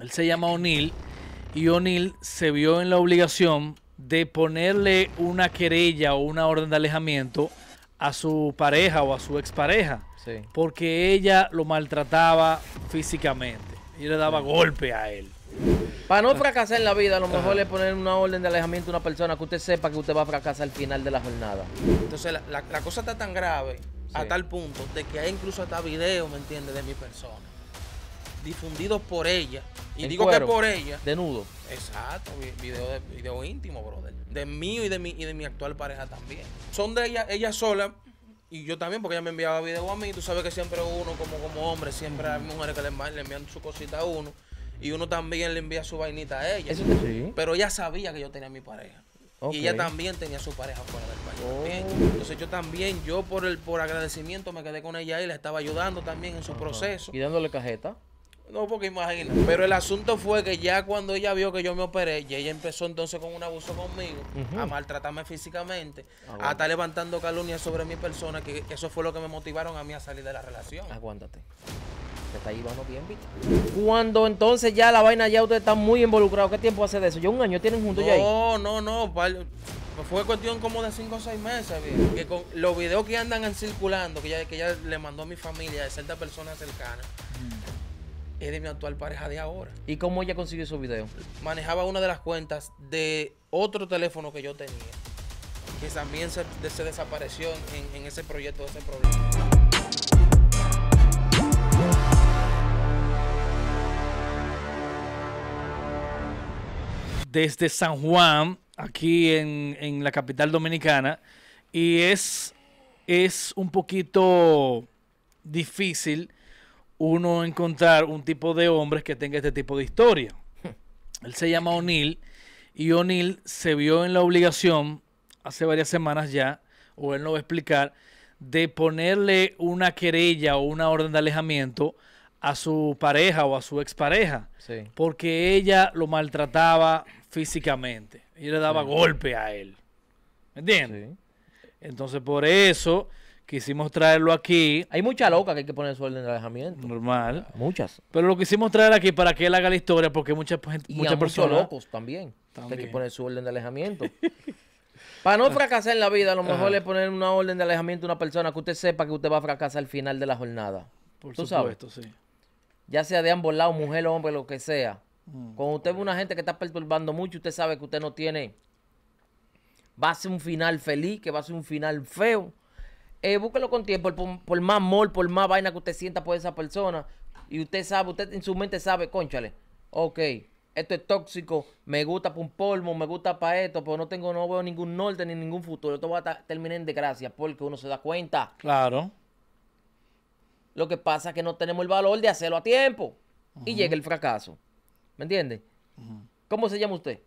Él se llama O'Neill y O'Neill se vio en la obligación de ponerle una querella o una orden de alejamiento a su pareja o a su expareja. Porque ella lo maltrataba físicamente. Y le daba golpe a él. Para no fracasar en la vida, a lo mejor le poner una orden de alejamiento a una persona que usted sepa que usted va a fracasar al final de la jornada. Entonces, la, cosa está tan grave a tal punto de que hay incluso hasta videos, ¿me entiende? De mi persona difundidos por ella. Y digo que por ella. ¿De nudo? Exacto, video, de, video íntimo, brother. De mí y de mi, y de mi actual pareja también. Son de ella, ella sola. Y yo también, porque ella me enviaba video a mí. Tú sabes que siempre uno, como, como hombre, siempre hay mujeres que le, envían su cosita a uno. Y uno también le envía su vainita a ella. Pero ella sabía que yo tenía mi pareja. Y ella también tenía su pareja fuera del país. Oh. Entonces yo también, yo por el por agradecimiento me quedé con ella y la estaba ayudando también en su proceso. Y dándole cajeta. No, porque imagínate. Pero el asunto fue que ya cuando ella vio que yo me operé, y ella empezó entonces con un abuso conmigo, a maltratarme físicamente, ah, a estar levantando calumnias sobre mi persona, que, eso fue lo que me motivaron a mí a salir de la relación. Aguántate. Te está llevando bien, bicho. Cuando entonces ya la vaina ya ustedes están muy involucrados, ¿qué tiempo hace de eso? Yo un año tienen juntos ya No, no, no. Fue cuestión como de cinco o seis meses, bien. Que con los videos que andan circulando, que ya, que le mandó a mi familia, de ciertas personas cercanas es de mi actual pareja de ahora. ¿Y cómo ella consiguió su video? Manejaba una de las cuentas de otro teléfono que yo tenía, que también se, desapareció en, ese proyecto, ese problema. Desde San Juan, aquí en, la capital dominicana, y es, es un poquito difícil uno encontrar un tipo de hombres que tenga este tipo de historia. Él se llama O'Neill y O'Neill se vio en la obligación hace varias semanas ya, o él no va a explicar, de ponerle una querella o una orden de alejamiento a su pareja o a su expareja, sí. porque ella lo maltrataba físicamente, Y le daba golpe a él, ¿me entiendes? Entonces por eso Quisimos traerlo aquí. Hay mucha loca que hay que poner su orden de alejamiento. Normal. Ah, muchas. Pero lo quisimos traer aquí para que él haga la historia, porque mucha gente, muchas personas. locos también, también. Hay que poner su orden de alejamiento. para no fracasar en la vida, a lo mejor le poner una orden de alejamiento a una persona que usted sepa que usted va a fracasar al final de la jornada. Por ¿Tú supuesto, sabes? sí. Ya sea de ambos lados, mujer, o hombre, lo que sea. Mm. Cuando usted ve una gente que está perturbando mucho, usted sabe que usted no tiene. Va a ser un final feliz, que va a ser un final feo eh, búsquelo con tiempo, por, más amor, por más vaina que usted sienta por esa persona. Y usted sabe, usted en su mente sabe, conchale, ok, esto es tóxico, me gusta para un polvo, me gusta para esto, pero no tengo, no veo ningún norte ni ningún futuro. Esto va a terminar en desgracia porque uno se da cuenta. Claro. Lo que pasa es que no tenemos el valor de hacerlo a tiempo. Y llega el fracaso. ¿Me entiende? ¿Cómo se llama usted?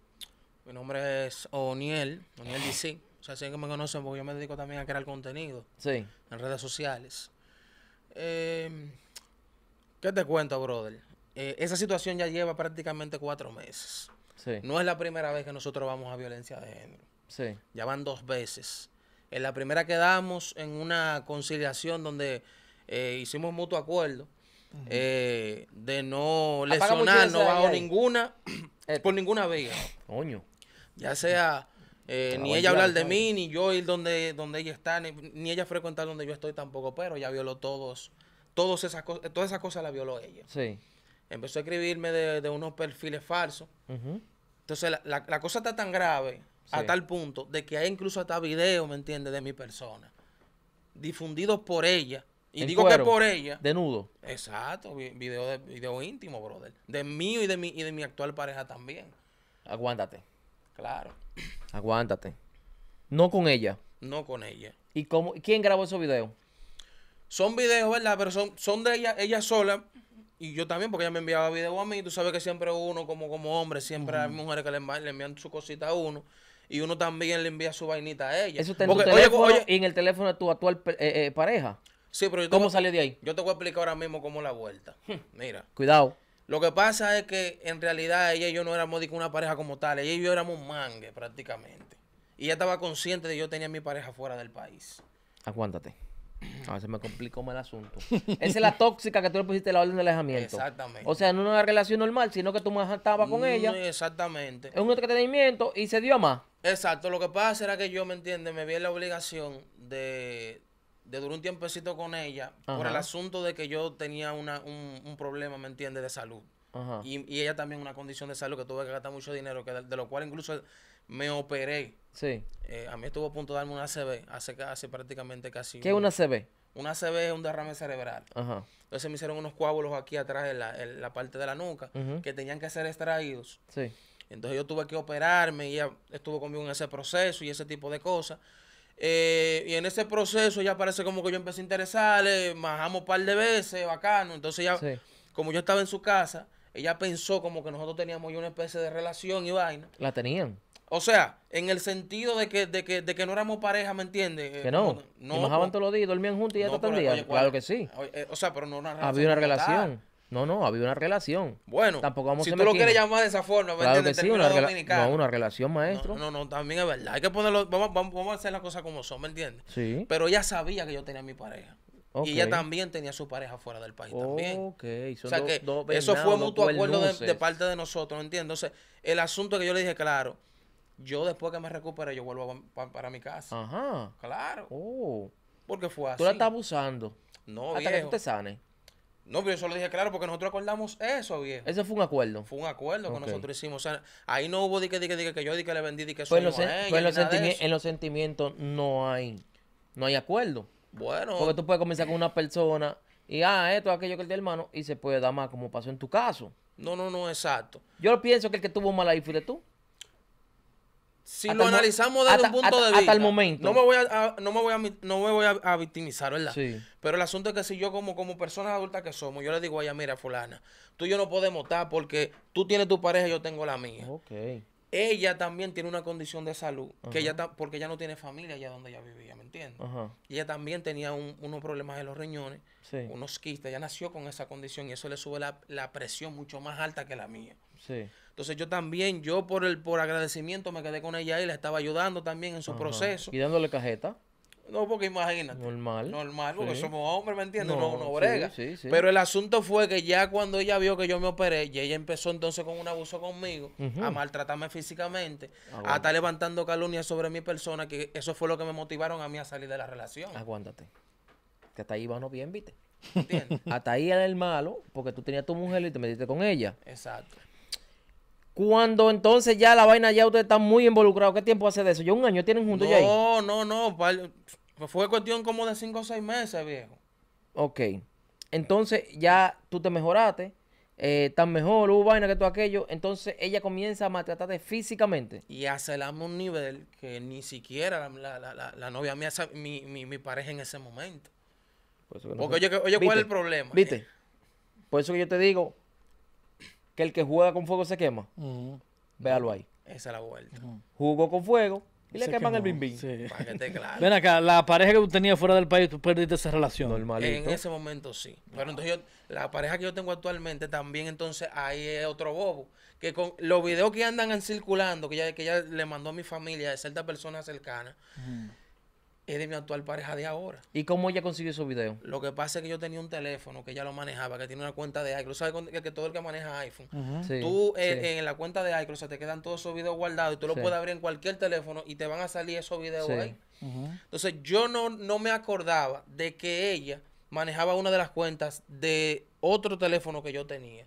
Mi nombre es O'Neill, O'Neill DC. O sea, si que me conocen, porque yo me dedico también a crear contenido. En redes sociales. Em, ¿Qué te cuento, brother? Eh, esa situación ya lleva prácticamente cuatro meses. No es la primera vez que nosotros vamos a violencia de género. Sí. Ya van dos veces. En la primera quedamos en una conciliación donde eh, hicimos mutuo acuerdo eh, de no lesionar, no bajo ninguna, por ninguna vía. Coño. Ya sea eh, ni ella hablar de mí, ni yo ir donde, donde ella está, ni, ella frecuentar donde yo estoy tampoco, pero ella violó todos, todos esas cosas, todas esas cosas las violó ella. Sí. Empezó a escribirme de, unos perfiles falsos. Entonces la, la, cosa está tan grave a tal punto de que hay incluso hasta videos, ¿me entiendes?, de mi persona, difundidos por ella. Y digo que por ella. Denudo. Exacto, video, de, video íntimo, brother. De mí y de mi, y de mi actual pareja también. Aguántate. Claro. Aguántate. No con ella. No con ella. ¿Y cómo? quién grabó esos videos? Son videos, ¿verdad? Pero son, son de ella, ella sola. Y yo también, porque ella me enviaba videos a mí. Tú sabes que siempre uno, como, como hombre, siempre hay mujeres que le, envían, su cosita a uno. Y uno también le envía su vainita a ella. Eso está en en el teléfono de tu actual eh, eh, pareja. Sí, pero yo ¿Cómo salió de ahí? Yo te voy a explicar ahora mismo cómo la vuelta. Hm. Mira. Cuidado. Lo que pasa es que en realidad ella y yo no éramos una pareja como tal, ella y yo éramos mangue prácticamente. Y ella estaba consciente de que yo tenía a mi pareja fuera del país. Aguántate. A veces me complicó más el asunto. Esa es la tóxica que tú le pusiste la orden de alejamiento. Exactamente. O sea, no una relación normal, sino que tú más estaba con ella. Mm, exactamente. Es un entretenimiento y se dio más. Exacto. Lo que pasa era que yo, ¿me entiendes? Me vi en la obligación de, de duró un tiempecito con ella por el asunto de que yo tenía un, problema, ¿me entiendes?, de salud. Y, ella también una condición de salud que tuve que gastar mucho dinero, que de, lo cual incluso me operé. Sí. Eh, a mí estuvo a punto de darme una ACV hace, hace prácticamente casi... ¿Qué es una ACV? Una ACV es un derrame cerebral. Entonces me hicieron unos coágulos aquí atrás en la, parte de la nuca que tenían que ser extraídos. Sí. Entonces yo tuve que operarme y ella estuvo conmigo en ese proceso y ese tipo de cosas. Eh, y en ese proceso ya parece como que yo empecé a interesarle, majamos un par de veces, bacano. Entonces ya, como yo estaba en su casa, ella pensó como que nosotros teníamos ya una especie de relación y vaina. La tenían. O sea, en el sentido de que, de que, de que no éramos pareja, ¿me entiendes? Eh, que no. No. todos los días, dormían juntos y ya todo el día. claro que sí. o sea, pero no una relación. Había una relación. No, no, había una relación. Bueno, Tampoco vamos si tú lo quieres llamar de esa forma, sí, una No, una relación, maestro. No, no, también es verdad. Hay que ponerlo, vamos, vamos, a hacer las cosas como son, ¿me entiendes? Sí. Pero ella sabía que yo tenía mi pareja. Y ella también tenía su pareja fuera del país también. Okay. o sea que eso fue mutuo acuerdo de, parte de nosotros, ¿no entiendes? Entonces, el asunto que yo le dije, claro, yo después que me recupere, yo vuelvo para, mi casa. Ajá. Claro. Oh. Porque fue así. Tú la estás abusando. No, Hasta que tú te sanes. No, pero yo eso lo dije claro porque nosotros acordamos eso, viejo. Ese fue un acuerdo. Fue un acuerdo que nosotros hicimos. O sea, ahí no hubo di que, di que, yo di le vendí, di que eso pues en, los, pues en, sentimientos no hay, no hay acuerdo. Bueno. Porque tú puedes comenzar con una persona y, ah, esto, aquello que el de hermano, y se puede dar más, como pasó en tu caso. No, no, no, exacto. Yo pienso que el que tuvo mala ahí fuiste tú si lo analizamos desde un punto de vista. momento. No me voy a, no me voy a, victimizar, ¿verdad? Sí. Pero el asunto es que si yo, como, como personas adultas que somos, yo le digo a ella, mira, fulana, tú y yo no podemos estar porque tú tienes tu pareja y yo tengo la mía. Ok. Ella también tiene una condición de salud, que ella porque ella no tiene familia allá donde ella vivía, ¿me entiendes? ella también tenía unos problemas en los riñones, unos quistes, ella nació con esa condición y eso le sube la, la presión mucho más alta que la mía. Sí. Entonces yo también, yo por el por agradecimiento me quedé con ella y la estaba ayudando también en su proceso. Y dándole cajeta. No, porque imagínate. Normal. Normal, porque somos hombres, ¿me entiendes? No, no, brega. Pero el asunto fue que ya cuando ella vio que yo me operé, y ella empezó entonces con un abuso conmigo, a maltratarme físicamente, ah, a estar levantando calumnias sobre mi persona, que eso fue lo que me motivaron a mí a salir de la relación. Aguántate. Que hasta ahí no bien, ¿viste? ¿Entiendes? hasta ahí era el malo, porque tú tenías tu mujer y te metiste con ella. Exacto. Cuando entonces ya la vaina ya ustedes están muy involucrados, ¿qué tiempo hace de eso? Yo un año tienen juntos no, ya ahí? No, no, no. Fue cuestión como de cinco o seis meses, viejo. Ok. Entonces ya tú te mejoraste, eh, tan mejor, hubo vaina que todo aquello. Entonces ella comienza a maltratarte físicamente. Y acelamos un nivel que ni siquiera la, novia mía, mi, mi, mi, pareja en ese momento. Porque, oye ¿cuál es el problema? ¿Viste? Por eso que yo te digo, el que juega con fuego se quema. Véalo ahí. Esa es la vuelta. Jugó con fuego y le queman el bimbín. Sí. Claro. Ven acá, la pareja que tú tenías fuera del país, tú perdiste esa relación. Normalito. En ese momento sí. Pero entonces yo, la pareja que yo tengo actualmente también, entonces ahí otro bobo. Que con los videos que andan circulando, que ya, que le mandó a mi familia, de ciertas personas cercanas es de mi actual pareja de ahora. ¿Y cómo ella consiguió esos videos? Lo que pasa es que yo tenía un teléfono que ella lo manejaba, que tiene una cuenta de iCloud. ¿Sabes que, que todo el que maneja iPhone? tú eh, En, la cuenta de iCloud se te quedan todos esos videos guardados y tú los puedes abrir en cualquier teléfono y te van a salir esos videos ahí. Entonces yo no, no me acordaba de que ella manejaba una de las cuentas de otro teléfono que yo tenía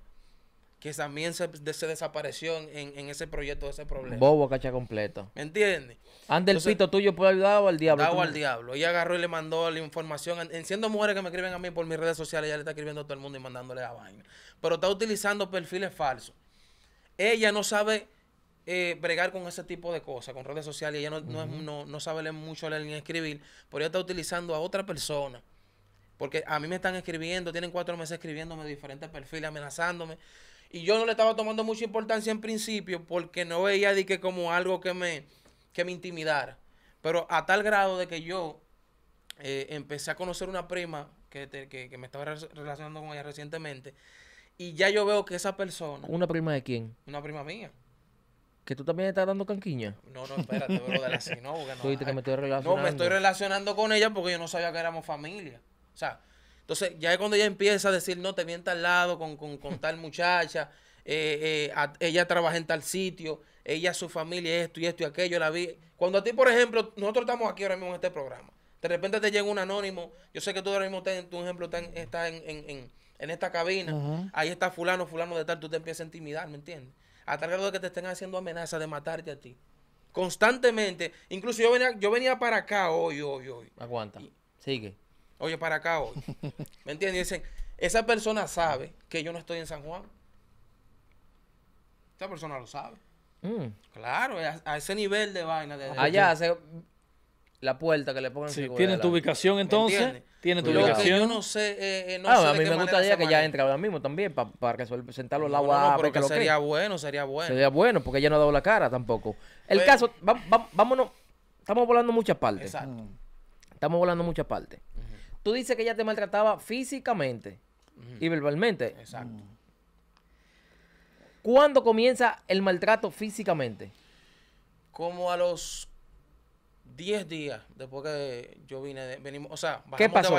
que también se, desapareció en, ese proyecto, ese problema. Bobo cacha completo. ¿Me entiendes? Ande el pito tuyo puede ayudar o al diablo. Dado al diablo. Ella agarró y le mandó la información. Siendo mujeres que me escriben a mí por mis redes sociales, ella le está escribiendo a todo el mundo y mandándole la vaina. Pero está utilizando perfiles falsos. Ella no sabe eh, bregar con ese tipo de cosas, con redes sociales. Ella no, no, sabe leer mucho leer ni escribir, pero ella está utilizando a otra persona. Porque a mí me están escribiendo, tienen cuatro meses escribiéndome diferentes perfiles, amenazándome. Y yo no le estaba tomando mucha importancia en principio porque no veía de que como algo que me, que me intimidara. Pero a tal grado de que yo eh, empecé a conocer una prima que, me estaba relacionando con ella recientemente. Y ya yo veo que esa persona. ¿Una prima de quién? Una prima mía. ¿Que tú también estás dando canquiña? No, no, espérate, bro, de la así, no, no. estoy relacionando. No, me estoy relacionando con ella porque yo no sabía que éramos familia. O sea, entonces, ya es cuando ella empieza a decir, no, te vi al tal lado con, tal muchacha, eh, eh, ella trabaja en tal sitio, ella, su familia, esto y esto y aquello, la vi. Cuando a ti, por ejemplo, nosotros estamos aquí ahora mismo en este programa, de repente te llega un anónimo, yo sé que tú ahora mismo, estás tu ejemplo, estás está en, en, en, en, esta cabina, ahí está fulano, fulano de tal, tú te empiezas a intimidar, ¿me entiendes? A tal grado de que te estén haciendo amenazas de matarte a ti. Constantemente, incluso yo venía, yo venía para acá hoy, hoy, hoy. Aguanta. Sigue Oye, para acá hoy. ¿Me entiendes? Dicen, esa persona sabe que yo no estoy en San Juan. Esa persona lo sabe. Mm. Claro, a, ese nivel de vaina. Allá hace la puerta que le pongan sí, tu ubicación entonces. tiene tu ubicación. yo no sé. Eh, eh, no ah, sé a mí me gustaría que ya entre ahora mismo también para que se al agua. No, sería bueno, sería bueno. Sería bueno porque ella no ha dado la cara tampoco. El caso, vámonos. Estamos volando muchas partes. Estamos volando muchas partes. Tú dices que ella te maltrataba físicamente y verbalmente. Exacto. ¿Cuándo comienza el maltrato físicamente? Como a los 10 días después que yo vine, venimos, o sea, ¿Qué pasó?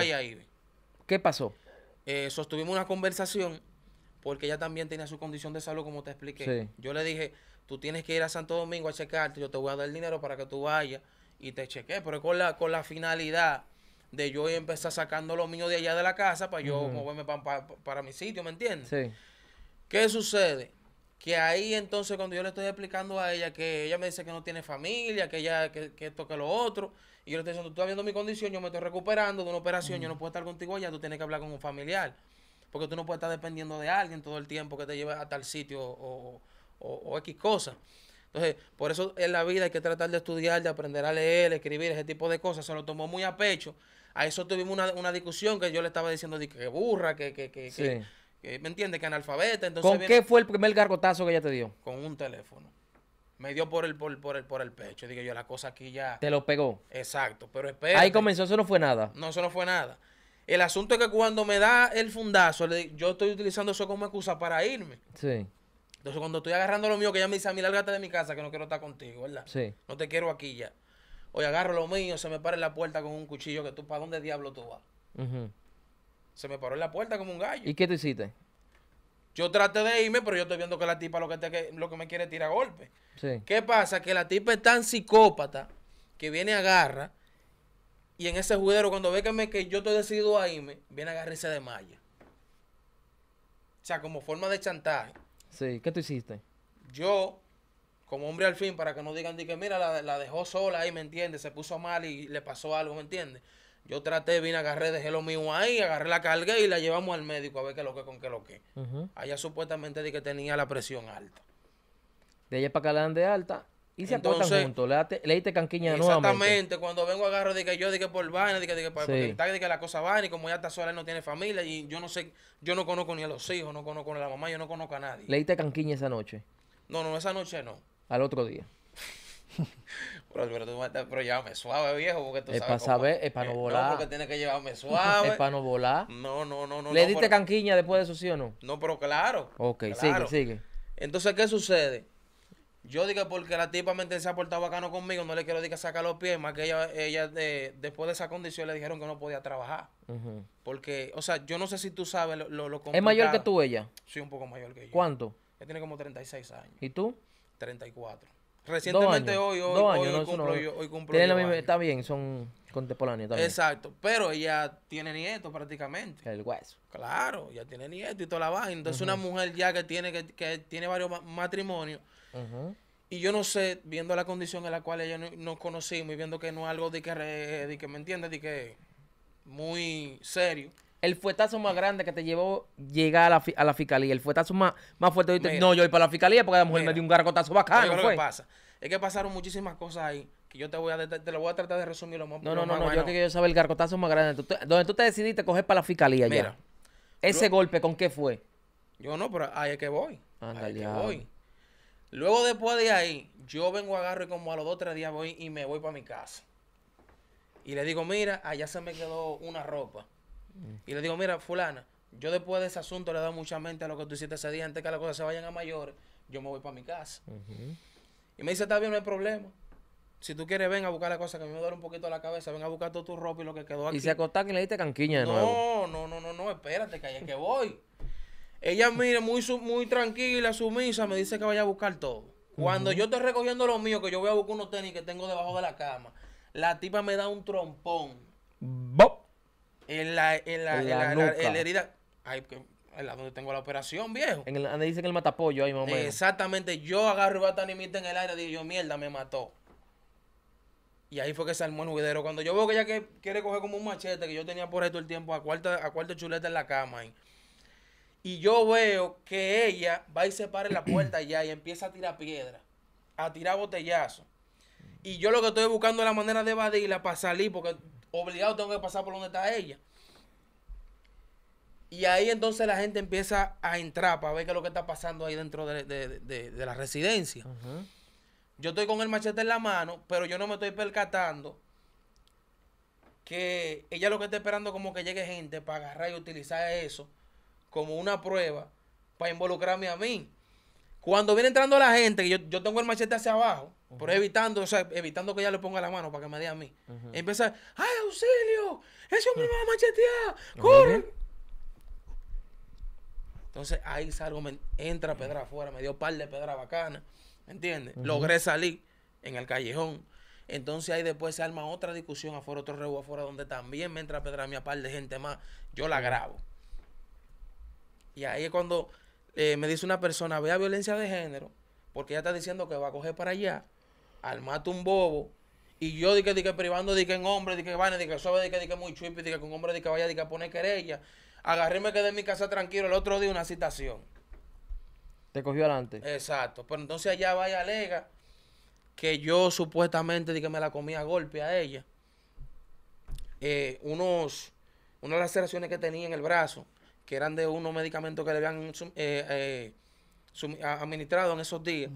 ¿Qué pasó? Eh, sostuvimos una conversación porque ella también tenía su condición de salud, como te expliqué. Yo le dije, tú tienes que ir a Santo Domingo a checarte, yo te voy a dar el dinero para que tú vayas y te chequees, pero con con la finalidad de yo empezar sacando lo mío de allá de la casa para yo moverme para mi sitio, ¿me entiendes? Sí. ¿Qué sucede? Que ahí entonces cuando yo le estoy explicando a ella que ella me dice que no tiene familia, que ella, que, esto, que lo otro, y yo le estoy diciendo, tú estás viendo mi condición, yo me estoy recuperando de una operación, yo no puedo estar contigo allá, tú tienes que hablar con un familiar, porque tú no puedes estar dependiendo de alguien todo el tiempo que te lleve a tal sitio o, o X cosa. Entonces, por eso en la vida hay que tratar de estudiar, de aprender a leer, escribir, ese tipo de cosas. Se lo tomó muy a pecho. A eso tuvimos una, discusión que yo le estaba diciendo que burra, que, que, que, que, que ¿me entiendes? Que analfabeta. Entonces ¿Con qué fue el primer gargotazo que ella te dio? Con un teléfono. Me dio por el, por, por el, por el pecho. Digo yo, la cosa aquí ya. Te lo pegó. Exacto. Pero espera. Ahí comenzó, eso no fue nada. No, eso no fue nada. El asunto es que cuando me da el fundazo, yo estoy utilizando eso como excusa para irme. Sí. Entonces, cuando estoy agarrando lo mío, que ya me dice a mí, lárgate de mi casa, que no quiero estar contigo, ¿verdad? Sí. No te quiero aquí ya. Oye, agarro lo mío, se me para en la puerta con un cuchillo, que tú, ¿para dónde diablo tú vas? Se me paró en la puerta como un gallo. ¿Y qué te hiciste? Yo traté de irme, pero yo estoy viendo que la tipa lo que, lo que me quiere tirar golpe. Sí. ¿Qué pasa? Que la tipa es tan psicópata que viene, agarra, y en ese juguero, cuando ve que, me, que yo estoy decidido a irme, viene a agarrarse de malla. O sea, como forma de chantaje. Sí, ¿qué tú hiciste? Yo, como hombre al fin, para que no digan que mira, la, dejó sola ahí, ¿me entiendes? Se puso mal y le pasó algo, ¿me entiendes? Yo traté, vine, agarré, dejé lo mío ahí, agarré la cargué y la llevamos al médico a ver qué lo que con qué lo que. Allá supuestamente de que tenía la presión alta. De allá para que la de alta y se Entonces, juntos, leíste, diste canquiña exactamente, Exactamente, cuando vengo agarro de que yo, dije que por vaina, de que, que la cosa vaina, y como ya está sola, él no tiene familia, y yo no sé, yo no conozco ni a los hijos, no conozco ni a la mamá, yo no conozco a nadie. ¿Leíste canquiña esa noche? No, no, esa noche no. Al otro día. pero, pero, tú, pero llévame suave, viejo, porque tú es Para saber, es para eh, no volar. No, porque tienes que llevarme suave. es para no volar. No, no, no, no. ¿Le diste canquiña después de eso, sí o no? No, pero claro. Ok, sigue, sigue. Entonces, ¿qué sucede? Yo digo porque la tipa se ha portado bacano conmigo, no le quiero diga sacar los pies, más que ella, ella de, eh, después de esa condición le dijeron que no podía trabajar. Porque, o sea, yo no sé si tú sabes lo, lo, ¿Es mayor que tú ella? Sí, un poco mayor que yo. ¿Cuánto? Ella tiene como 36 años. ¿Y tú? 34. Recientemente hoy, hoy, hoy, cumplo yo, hoy cumplo está bien, son contemporáneo Exacto, pero ella tiene nieto prácticamente. El hueso. Claro, ya tiene nieto y toda la baja. Entonces, una mujer ya que tiene, que, tiene varios matrimonios. Y yo no sé, viendo la condición en la cual ella no, nos conocimos y viendo que no es algo de que, que me entiendes, de que muy serio. El fuetazo más grande que te llevó llegar a la, a la fiscalía, el fuetazo más, más fuerte. no, yo voy para la fiscalía porque la mujer me dio un gargotazo bacano. pasa. Es que pasaron muchísimas cosas ahí yo te voy a te lo voy a tratar de resumir lo más No, no, no, no, yo quiero saber el garcotazo más grande. donde tú te decidiste coger para la fiscalía Mira, ¿Ese golpe con qué fue? Yo no, pero ahí es que voy. Anda, ahí es que voy. Luego después de ahí, yo vengo, agarro y como a los dos o tres días voy y me voy para mi casa. Y le digo, mira, allá se me quedó una ropa. Y le digo, mira, fulana, yo después de ese asunto le he dado mucha mente a lo que tú hiciste ese día antes que las cosas se vayan a mayores, yo me voy para mi casa. Y me dice, está bien, no hay problema si tú quieres, ven a buscar la cosa que a me duele un poquito la cabeza, ven a buscar todo tu ropa y lo que quedó aquí. Y se acostaron y le diste canquiña de nuevo. No, no, no, no, espérate, que ahí es que voy. Ella, mire muy, muy tranquila, sumisa, me dice que vaya a buscar todo. Cuando yo estoy recogiendo lo mío, que yo voy a buscar unos tenis que tengo debajo de la cama, la tipa me da un trompón. ¡Bop! En la, en la, en herida. Ay, que, donde tengo la operación, viejo. En el, donde dicen el matapollo ahí, más Exactamente. Yo agarro y en el aire y digo, yo, mierda, me mató. Y ahí fue que se armó el Cuando yo veo que ella quiere coger como un machete, que yo tenía por ahí todo el tiempo a cuarto, a chuleta en la cama. Ahí. Y yo veo que ella va y se para en la puerta allá y empieza a tirar piedra, a tirar botellazo. Y yo lo que estoy buscando es la manera de evadirla para salir, porque obligado tengo que pasar por donde está ella. Y ahí entonces la gente empieza a entrar para ver qué es lo que está pasando ahí dentro de, la residencia. Ajá. Yo estoy con el machete en la mano, pero yo no me estoy percatando que ella lo que está esperando como que llegue gente para agarrar y utilizar eso como una prueba para involucrarme a mí. Cuando viene entrando la gente, que yo, tengo el machete hacia abajo, pero evitando, evitando que ella le ponga la mano para que me dé a mí. Empieza a Empieza, ¡ay, auxilio! ¡Ese hombre me va a machetear! ¡Corre! Entonces ahí salgo, me entra pedra afuera, me dio par de pedra bacana. ¿Me entiendes? Logré salir en el callejón. Entonces ahí después se arma otra discusión afuera, otro reo afuera, donde también me entra a pedra a mi par de gente más. Yo la grabo. Y ahí es cuando eh, me dice una persona, vea violencia de género, porque ella está diciendo que va a coger para allá, mato un bobo. Y yo dije, que privando, dije, en hombre, dije, van dije, suave, dije, que muy chupi, dije, con hombre, dije, vaya, dije, pone poner querella. agarréme quedé en mi casa tranquilo el otro día una citación. Te cogió adelante. Exacto. Pero entonces allá va y alega que yo supuestamente di que me la comía a golpe a ella. Eh, unos, unas laceraciones que tenía en el brazo, que eran de unos medicamentos que le habían eh, eh, administrado en esos días.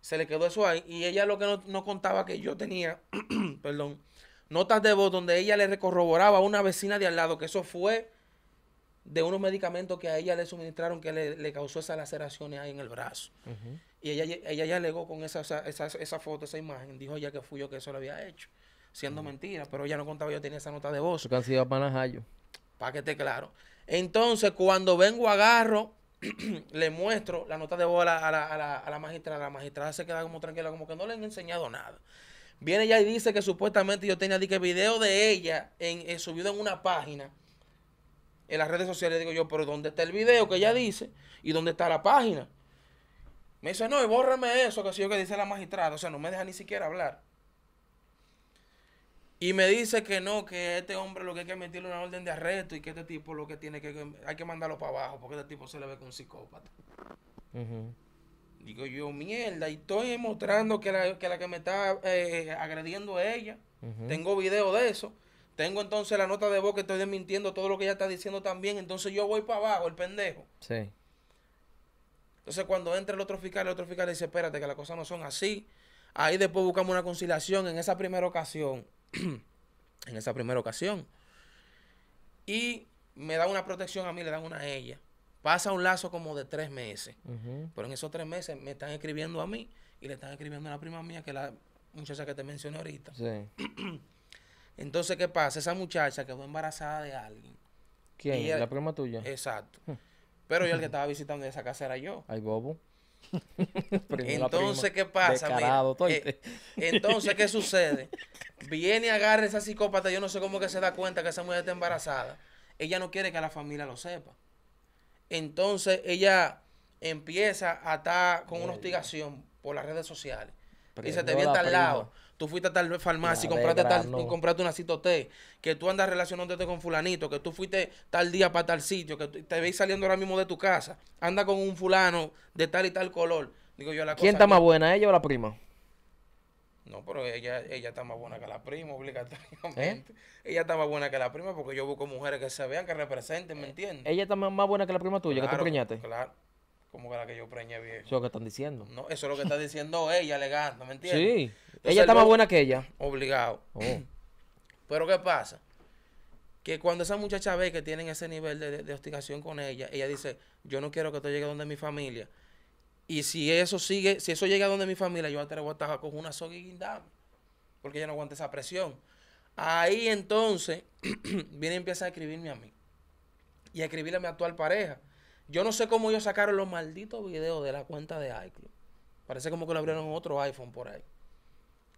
Se le quedó eso ahí. Y ella lo que no, no contaba que yo tenía, perdón, notas de voz donde ella le corroboraba a una vecina de al lado que eso fue de unos medicamentos que a ella le suministraron que le, causó esas laceraciones ahí en el brazo. Y ella, ella ya alegó con esa, esa, esa, foto, esa imagen. Dijo ella que fui yo que eso lo había hecho. Siendo mentira, pero ella no contaba, yo tenía esa nota de voz. Que han sido panajayo. Para que esté claro. Entonces, cuando vengo, agarro, le muestro la nota de voz a la, a, la, magistrada. La magistrada se queda como tranquila, como que no le han enseñado nada. Viene ella y dice que supuestamente yo tenía que video de ella en eh, subido en una página en las redes sociales, digo yo, pero ¿dónde está el video que ella dice? ¿Y dónde está la página? Me dice, no, y bórrame eso, que si yo que dice la magistrada. O sea, no me deja ni siquiera hablar. Y me dice que no, que este hombre lo que hay que meterle una orden de arresto y que este tipo lo que tiene que. Hay que mandarlo para abajo porque este tipo se le ve con un psicópata. Digo yo, mierda, y estoy mostrando que la que, me está eh, agrediendo es ella. Tengo video de eso. Tengo entonces la nota de voz que estoy desmintiendo todo lo que ella está diciendo también. Entonces yo voy para abajo, el pendejo. Sí. Entonces cuando entra el otro fiscal, el otro fiscal le dice, espérate, que las cosas no son así. Ahí después buscamos una conciliación en esa primera ocasión. en esa primera ocasión. Y me da una protección a mí, le dan una a ella. Pasa un lazo como de tres meses. Pero en esos tres meses me están escribiendo a mí y le están escribiendo a la prima mía, que es la muchacha que te mencioné ahorita. Sí. Entonces, ¿qué pasa? Esa muchacha quedó embarazada de alguien. ¿Quién? ¿La prima tuya? Exacto. Hmm. Pero yo el que estaba visitando esa casa era yo. Ay, bobo. entonces, ¿qué pasa? Eh, entonces, ¿qué sucede? Viene y agarra esa psicópata. Yo no sé cómo que se da cuenta que esa mujer está embarazada. Ella no quiere que la familia lo sepa. Entonces, ella empieza a estar con una hostigación por las redes sociales. y se te viene al lado tú fuiste a tal farmacia, compraste, tal, compraste una citoté, que tú andas relacionándote con fulanito, que tú fuiste tal día para tal sitio, que te veis saliendo ahora mismo de tu casa, anda con un fulano de tal y tal color. Digo yo la ¿Quién está más buena, ella o la prima? No, pero ella, ella está más buena que la prima, obligatoriamente. ¿Eh? Ella está más buena que la prima porque yo busco mujeres que se vean, que representen, ¿me eh, entiendes? Ella está más, buena que la prima tuya, que tú preñaste. Claro como que la que yo preñé bien? Eso es lo que están diciendo. No, eso es lo que está diciendo ella, alegando, ¿me entiendes? Sí. ella está más buena que ella. Obligado. Oh. Pero ¿qué pasa? Que cuando esa muchacha ve que tienen ese nivel de, de, hostigación con ella, ella dice, yo no quiero que esto llegue a donde mi familia. Y si eso sigue, si eso llega donde mi familia, yo voy a estar con una soga y Porque ella no aguanta esa presión. Ahí entonces viene y empieza a escribirme a mí. Y a escribirle a mi actual pareja. Yo no sé cómo ellos sacaron los malditos videos de la cuenta de iCloud. Parece como que lo abrieron otro iPhone por ahí.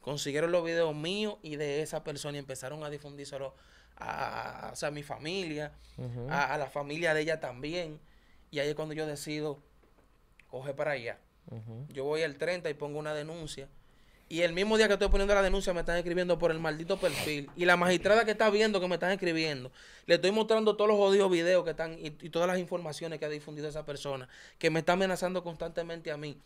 Consiguieron los videos míos y de esa persona y empezaron a difundírselo a, mi familia, a, la familia de ella también. Y ahí es cuando yo decido, coge para allá. Yo voy al 30 y pongo una denuncia y el mismo día que estoy poniendo la denuncia me están escribiendo por el maldito perfil. Y la magistrada que está viendo que me están escribiendo. Le estoy mostrando todos los jodidos videos que están y, todas las informaciones que ha difundido esa persona. Que me está amenazando constantemente a mí.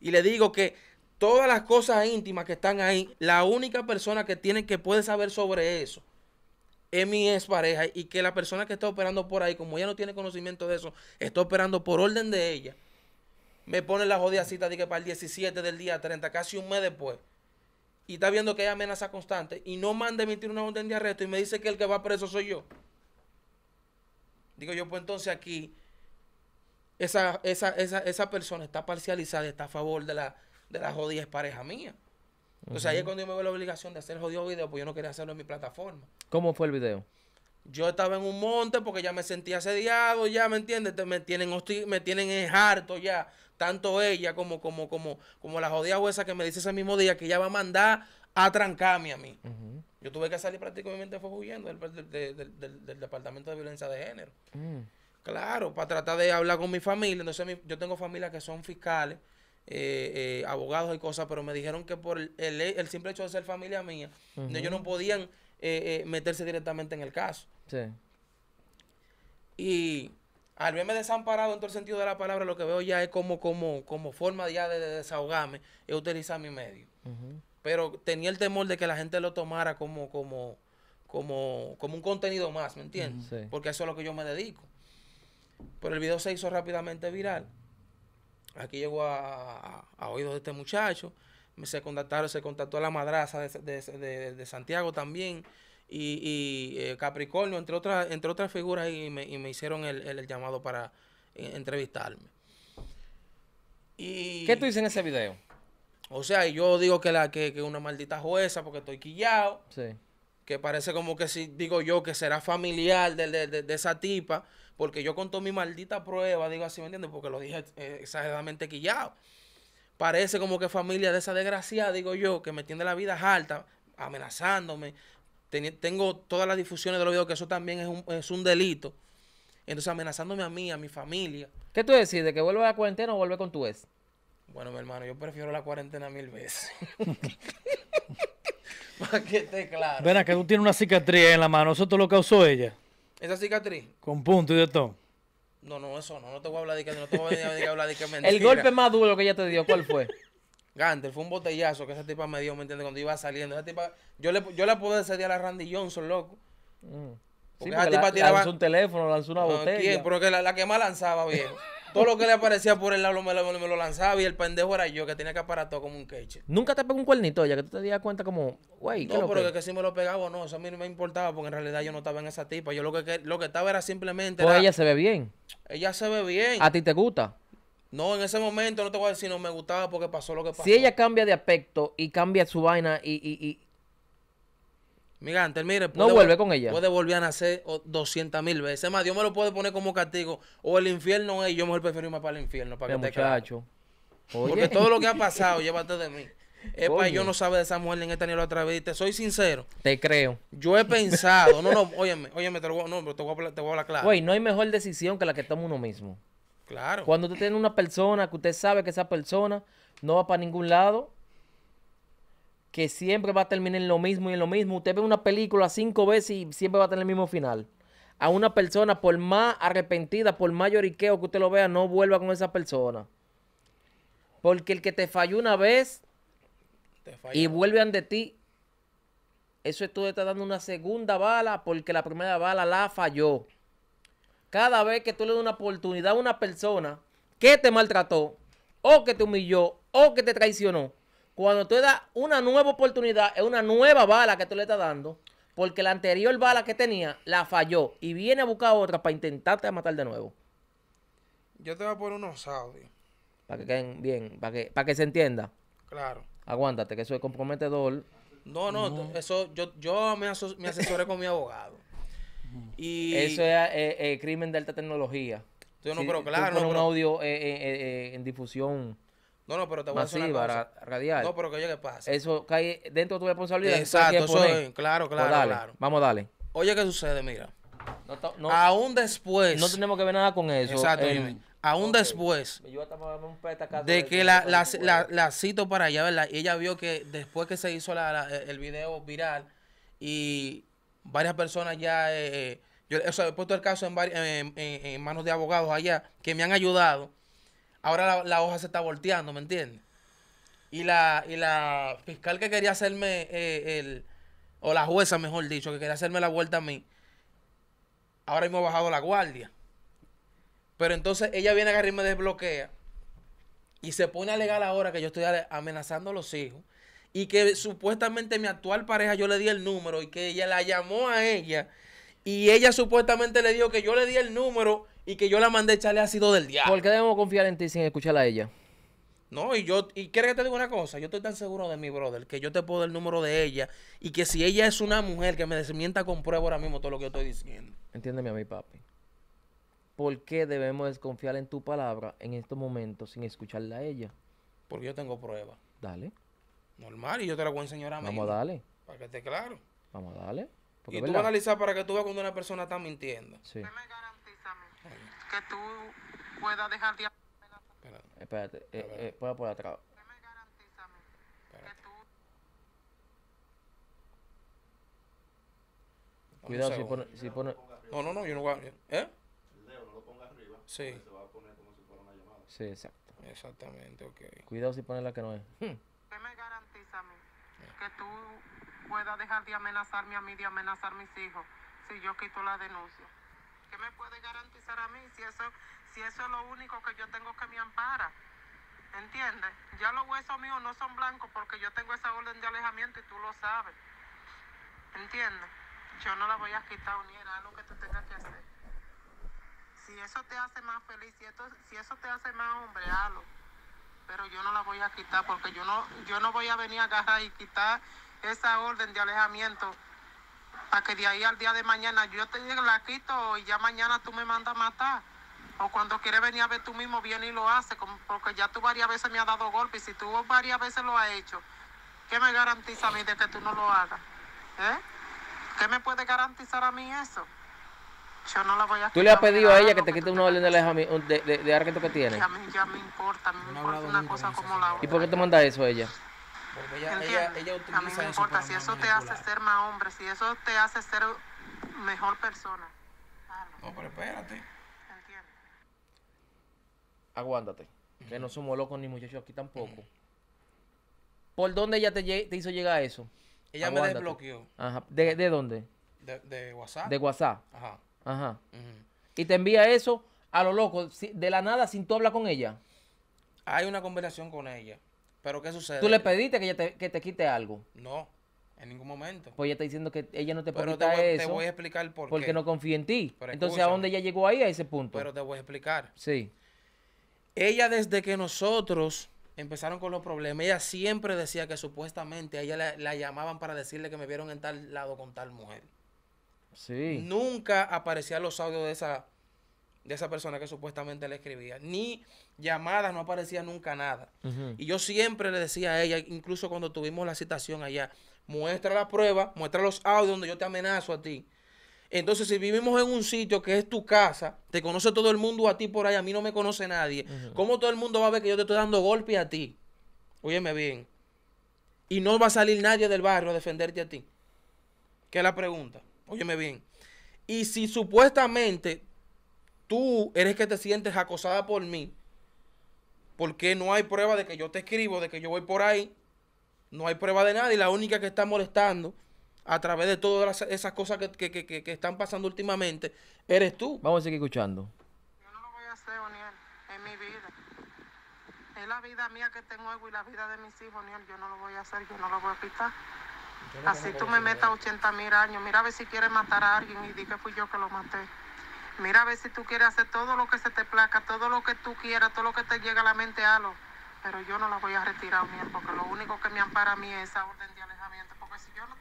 Y le digo que todas las cosas íntimas que están ahí, la única persona que tiene que puede saber sobre eso es mi ex pareja. Y que la persona que está operando por ahí, como ella no tiene conocimiento de eso, está operando por orden de ella. Me pone la jodida cita de que para el 17 del día 30, casi un mes después y está viendo que hay amenaza constante y no manda emitir una orden de arresto y me dice que el que va preso soy yo. Digo yo, pues entonces aquí esa, esa, esa, persona está parcializada, y está a favor de la, de la jodida pareja mía. Entonces ahí es cuando yo me veo la obligación de hacer el jodido video, pues yo no quería hacerlo en mi plataforma. ¿Cómo fue el video? Yo estaba en un monte porque ya me sentí asediado, ya, ¿me entiendes? Me tienen, me tienen harto ya tanto ella como, como, como, como la jodida jueza que me dice ese mismo día que ella va a mandar a trancarme a mí. Yo tuve que salir prácticamente fue huyendo del, Departamento de Violencia de Género. Mm. Claro, para tratar de hablar con mi familia. Entonces yo tengo familia que son fiscales, eh, eh, abogados y cosas, pero me dijeron que por el, simple hecho de ser familia mía, ellos no podían eh, meterse directamente en el caso. Sí. Y al verme desamparado en todo el sentido de la palabra, lo que veo ya es como, como, como forma ya de, desahogarme, y utilizar mi medio. Pero tenía el temor de que la gente lo tomara como, como, como, como un contenido más, ¿me entiendes? Porque eso es lo que yo me dedico. Pero el video se hizo rápidamente viral. Aquí llegó a, oídos de este muchacho. Se se contactó a la madraza de, de Santiago también y, eh, Capricornio, entre otras, entre otras figuras, y me, hicieron el, llamado para eh, entrevistarme. Y, ¿Qué tú dices en ese video? O sea, yo digo que la que, una maldita jueza porque estoy quillado. Sí. Que parece como que si digo yo que será familiar de, esa tipa, porque yo contó mi maldita prueba, digo así, ¿me entiendes? Porque lo dije eh, exageradamente quillado. Parece como que familia de esa desgraciada, digo yo, que me tiene la vida alta, amenazándome, tengo todas las difusiones de los videos, que eso también es un, delito. Entonces amenazándome a mí, a mi familia. ¿Qué tú decides? ¿Que vuelva a la cuarentena o vuelve con tu ex? Bueno, mi hermano, yo prefiero la cuarentena mil veces. Para que esté claro. Ven que tú tienes una cicatriz en la mano. ¿Eso te lo causó ella? ¿Esa cicatriz? Con punto y de todo. No, no, eso no. No te voy a hablar de que no te voy a, a hablar de que mentira. El golpe más duro que ella te dio, ¿cuál fue? Gantel fue un botellazo que esa tipa me dio, ¿me entiendes? Cuando iba saliendo, esa tipa, yo le, yo le puedo la a Randy Johnson, loco. Mm. Porque esa tipa tiraba... lanzó un teléfono, lanzó una ah, botella. Pero que la, que más lanzaba, bien. todo lo que le aparecía por el lado me lo, lanzaba y el pendejo era yo que tenía que aparato como un queche. Nunca te pegó un cuernito ya que tú te das cuenta como, güey, No, pero que? si me lo pegaba o no, eso a mí no me importaba porque en realidad yo no estaba en esa tipa. Yo lo que, lo que estaba era simplemente. Pues ella se ve bien. Ella se ve bien. ¿A ti te gusta? No, en ese momento no te voy a decir no me gustaba porque pasó lo que pasó. Si ella cambia de aspecto y cambia su vaina y... y, y... antes, mire, no vuelve con ella. Puede volver a nacer 200 mil veces. Más, Dios me lo puede poner como castigo. O el infierno es, yo mejor prefiero irme para el infierno. Para muchacho. Porque todo lo que ha pasado, llévate de mí. para yo no sabe de esa mujer ni en esta ni en la otra vez. Te soy sincero. Te creo. Yo he pensado. No, no, óyeme, óyeme, te, lo a, te voy a hablar claro. Güey, no hay mejor decisión que la que toma uno mismo. Cuando usted tiene una persona que usted sabe que esa persona no va para ningún lado, que siempre va a terminar en lo mismo y en lo mismo. Usted ve una película cinco veces y siempre va a tener el mismo final. A una persona, por más arrepentida, por más lloriqueo que usted lo vea, no vuelva con esa persona. Porque el que te falló una vez y vuelve ante ti, eso es todo, está dando una segunda bala porque la primera bala la falló cada vez que tú le das una oportunidad a una persona que te maltrató o que te humilló o que te traicionó, cuando tú le das una nueva oportunidad, es una nueva bala que tú le estás dando, porque la anterior bala que tenía la falló y viene a buscar otra para intentarte matar de nuevo. Yo te voy a poner unos audios. Para que queden bien, para que, para que se entienda. Claro. Aguántate, que eso es comprometedor. No, no, eso yo, yo me, me asesoré con mi abogado. Y Eso es eh, eh, crimen de alta tecnología. Yo no claro. no, un audio eh, en difusión. No, no, pero te voy masiva, a decir radial. No, pero que oye, ¿qué pasa? Eso cae dentro de tu responsabilidad. Exacto, eso es, claro, pues claro, claro. Vamos, dale. Oye, ¿qué sucede? Mira. No, aún después. No tenemos que ver nada con eso. Exacto, Aún después Yo un de, de que la, la, la, la, cito para allá, ¿verdad? Y ella vio que después que se hizo el video viral y varias personas ya, eh, eh, yo he puesto el caso en, manos de abogados allá que me han ayudado. Ahora la, hoja se está volteando, ¿me entiendes? Y la, y la fiscal que quería hacerme eh, el, o la jueza, mejor dicho, que quería hacerme la vuelta a mí, ahora hemos ha bajado la guardia. Pero entonces ella viene a agarrarme me desbloquea. Y se pone a alegar ahora que yo estoy amenazando a los hijos, y que supuestamente mi actual pareja yo le di el número y que ella la llamó a ella y ella supuestamente le dijo que yo le di el número y que yo la mandé echarle ácido del diablo. ¿Por qué debemos confiar en ti sin escucharla a ella? No, y yo, y quiero que te diga una cosa, yo estoy tan seguro de mi brother que yo te puedo dar el número de ella y que si ella es una mujer que me desmienta con prueba ahora mismo todo lo que yo estoy diciendo. Entiéndeme a mi papi. ¿Por qué debemos desconfiar en tu palabra en estos momentos sin escucharla a ella? Porque yo tengo prueba. Dale. Normal, y yo te la voy a enseñar a mí. Vamos a darle. Para que esté claro. Vamos a darle. Porque y tú vas a analizar para que tú veas cuando una persona está mintiendo. Sí. que tú puedas dejar de... hablar? Eh, espérate eh, pueda por atrás. Cuidado si Cuidado si pone... No, no, no, yo no voy a... ¿Eh? El dedo no lo ponga arriba. Sí. Se va a poner como si fuera una llamada. Sí, exacto. Exactamente, ok. Cuidado si pones la que no es. Hmm que tú puedas dejar de amenazarme a mí, de amenazar a mis hijos, si yo quito la denuncia. ¿Qué me puede garantizar a mí si eso, si eso es lo único que yo tengo que me ampara? ¿Entiendes? Ya los huesos míos no son blancos porque yo tengo esa orden de alejamiento y tú lo sabes. ¿Entiendes? Yo no la voy a quitar, ni era lo que tú tengas que hacer. Si eso te hace más feliz, si, eso te hace más hombre, hazlo pero yo no la voy a quitar porque yo no, yo no voy a venir a agarrar y quitar esa orden de alejamiento para que de ahí al día de mañana yo te la quito y ya mañana tú me mandas a matar. O cuando quieres venir a ver tú mismo, viene y lo hace, porque ya tú varias veces me has dado golpe y si tú varias veces lo has hecho, ¿qué me garantiza a mí de que tú no lo hagas? ¿Eh? ¿Qué me puede garantizar a mí eso? Yo no la voy a ¿Tú le has pedido a ella que te quite un orden de, de, de, que tiene? Ya, ya me importa, a me no importa una cosa como la ¿Y por qué te manda eso ella? Porque ella, ella, utiliza a mí me importa, si eso te hace ser más hombre, si eso te hace ser mejor persona. No, pero espérate. Entiendo. Aguántate, que no somos locos ni muchachos aquí tampoco. ¿Por dónde ella te, hizo llegar eso? Ella me desbloqueó. Ajá. ¿De, dónde? de WhatsApp. De WhatsApp. Ajá. Ajá. Y te envía eso a lo loco, de la nada, sin tú hablar con ella. Hay una conversación con ella. Pero ¿qué sucede? ¿Tú le pediste que, te, que te quite algo? No, en ningún momento. Pues ella está diciendo que ella no te puede voy, te voy a explicar por qué. Porque no confía en ti. Entonces, ¿a dónde ella llegó ahí, a ese punto? Pero te voy a explicar. Sí. Ella, desde que nosotros empezaron con los problemas, ella siempre decía que supuestamente a ella la llamaban para decirle que me vieron en tal lado con tal mujer. Nunca aparecían los audios de esa, de esa persona que supuestamente le escribía. Ni llamadas, no aparecía nunca nada. Y yo siempre le decía a ella, incluso cuando tuvimos la citación allá, muestra la prueba, muestra los audios donde yo te amenazo a ti. Entonces, si vivimos en un sitio que es tu casa, te conoce todo el mundo a ti por ahí, a mí no me conoce nadie, ¿cómo todo el mundo va a ver que yo te estoy dando golpe a ti? Óyeme bien. Y no va a salir nadie del barrio a defenderte a ti. ¿Qué es la pregunta? Óyeme bien. Y si supuestamente tú eres que te sientes acosada por mí, porque no hay prueba de que yo te escribo, de que yo voy por ahí, no hay prueba de nada y la única que está molestando a través de todas esas cosas que, que, están pasando últimamente eres tú. Vamos a seguir escuchando. Yo no lo voy a hacer, Oniel, en mi vida. Es la vida mía que tengo y la vida de mis hijos, Oniel. Yo no lo voy a hacer, yo no lo voy a quitar. Así tú me metas 80 mil años. Mira a ver si quieres matar a alguien y di que fui yo que lo maté. Mira a ver si tú quieres hacer todo lo que se te placa, todo lo que tú quieras, todo lo que te llega a la mente, a lo. Pero yo no la voy a retirar, mía, porque lo único que me ampara a mí es esa orden de alejamiento. Porque si yo no...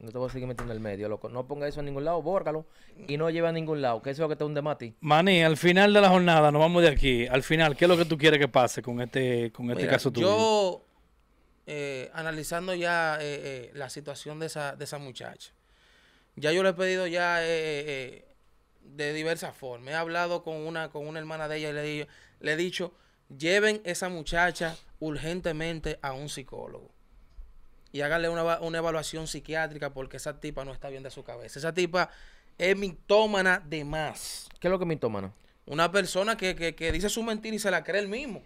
No te voy a seguir metiendo en el medio, loco. No ponga eso en ningún lado, bórgalo y no lleva a ningún lado, que eso es lo que te hunde Mati. Mani, al final de la jornada, nos vamos de aquí. Al final, ¿qué es lo que tú quieres que pase con este, con este caso tuyo? Yo eh, analizando ya eh, eh, la situación de esa, de esa muchacha. Ya yo le he pedido ya de diversas formas. He hablado con una, con una hermana de ella y le, he dicho, lleven esa muchacha urgentemente a un psicólogo y háganle una, una, evaluación psiquiátrica porque esa tipa no está bien de su cabeza. Esa tipa es mitómana de más. ¿Qué es lo que es mitómana? Una persona que, que, que dice su mentira y se la cree el mismo.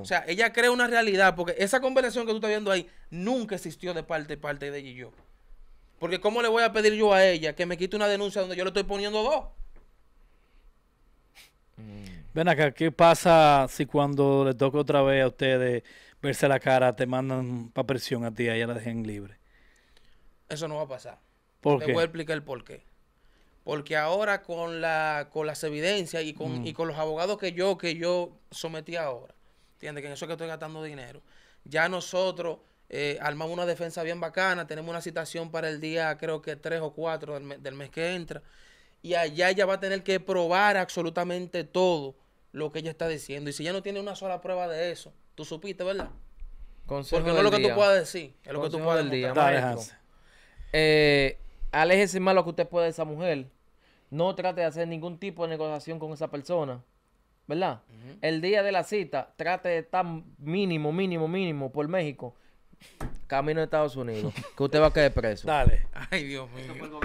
O sea, ella crea una realidad, porque esa conversación que tú estás viendo ahí nunca existió de parte, parte de ella y yo. Porque ¿cómo le voy a pedir yo a ella que me quite una denuncia donde yo le estoy poniendo dos? Mm. Ven acá, ¿qué pasa si cuando le toca otra vez a ustedes verse la cara, te mandan para presión a ti y ella la dejen libre? Eso no va a pasar. ¿Por te voy a explicar el por qué. Porque ahora con, la, con las evidencias y con, mm. y con los abogados que yo, que yo sometí ahora, ¿Entiendes? Que en eso que estoy gastando dinero. Ya nosotros eh, armamos una defensa bien bacana, tenemos una citación para el día, creo que tres o cuatro del, mes que entra. Y allá ella va a tener que probar absolutamente todo lo que ella está diciendo. Y si ella no tiene una sola prueba de eso, tú supiste, ¿verdad? Consejo Porque no es lo que tú puedas decir, es lo que tú puedas decir. Eh, aléjese más lo que usted pueda de esa mujer. No trate de hacer ningún tipo de negociación con esa persona. ¿verdad? El día de la cita, trate de estar mínimo, mínimo, mínimo por México, camino a Estados Unidos, que usted va a quedar preso. Dale. Ay, Dios mío.